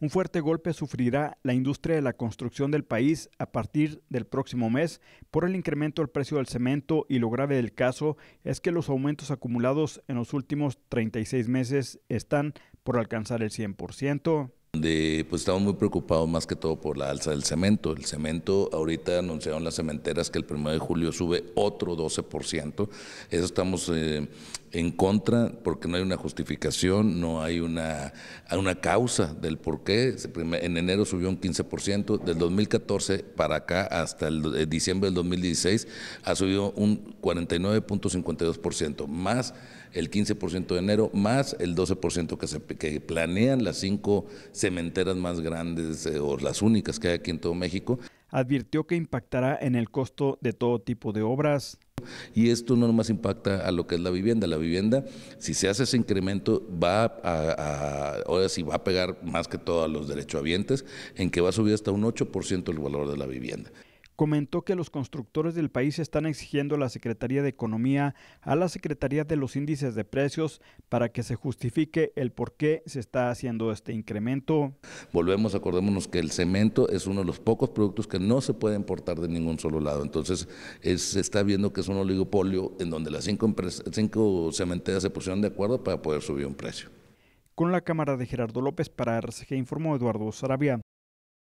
Un fuerte golpe sufrirá la industria de la construcción del país a partir del próximo mes por el incremento del precio del cemento y lo grave del caso es que los aumentos acumulados en los últimos 36 meses están por alcanzar el 100%. Pues, estamos muy preocupados más que todo por la alza del cemento. El cemento, ahorita anunciaron las cementeras que el 1 de julio sube otro 12%. estamos eh, en contra porque no hay una justificación, no hay una, una causa del por qué. En enero subió un 15%, del 2014 para acá hasta el eh, diciembre del 2016 ha subido un 49.52%, más el 15% de enero, más el 12% que, planean las cinco cementeras más grandes eh, o las únicas que hay aquí en todo México advirtió que impactará en el costo de todo tipo de obras. Y esto no nomás impacta a lo que es la vivienda. La vivienda, si se hace ese incremento, va a, ahora sí va a pegar más que todo a los derechohabientes, en que va a subir hasta un 8% el valor de la vivienda comentó que los constructores del país están exigiendo a la Secretaría de Economía, a la Secretaría de los Índices de Precios, para que se justifique el por qué se está haciendo este incremento. Volvemos, acordémonos que el cemento es uno de los pocos productos que no se puede importar de ningún solo lado. Entonces, se está viendo que es un oligopolio en donde las cinco, cinco cementeras se pusieron de acuerdo para poder subir un precio. Con la cámara de Gerardo López para RCG informó Eduardo Sarabia.